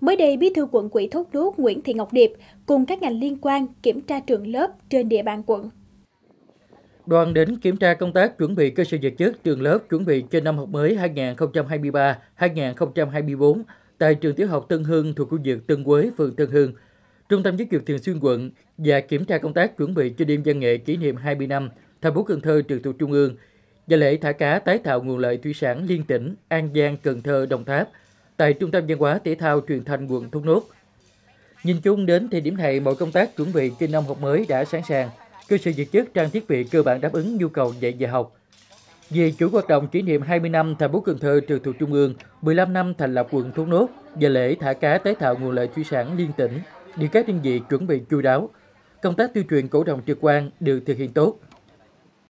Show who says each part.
Speaker 1: Mới đây, Bí thư quận ủy Thốt Nốt Nguyễn Thị Ngọc Điệp cùng các ngành liên quan kiểm tra trường lớp trên địa bàn quận.
Speaker 2: Đoàn đến kiểm tra công tác chuẩn bị cơ sở vật chất trường lớp chuẩn bị cho năm học mới 2023-2024 tại trường tiểu học Tân Hương thuộc khu vực Tân Quế, phường Tân Hương. Trung tâm giáo dục thường xuyên quận và kiểm tra công tác chuẩn bị cho đêm văn nghệ kỷ niệm 20 năm thành phố Cần Thơ trường thuộc Trung ương và lễ thả cá tái tạo nguồn lợi thủy sản liên tỉnh An Giang, Cần Thơ, Đồng Tháp – tại Trung tâm Văn hóa Thể thao Truyền thanh quận Thốt Nốt. Nhìn chung đến thời điểm này, mọi công tác chuẩn bị cho năm học mới đã sẵn sàng, cơ sở vật chất trang thiết bị cơ bản đáp ứng nhu cầu dạy và học. Về chủ hoạt động kỷ niệm 20 năm thành phố Cần Thơ trực thuộc Trung ương, 15 năm thành lập quận Thốt Nốt và lễ thả cá tái tạo nguồn lợi thủy sản liên tỉnh, được các đơn vị chuẩn bị chu đáo. Công tác tuyên truyền cổ động trực quan được thực hiện tốt.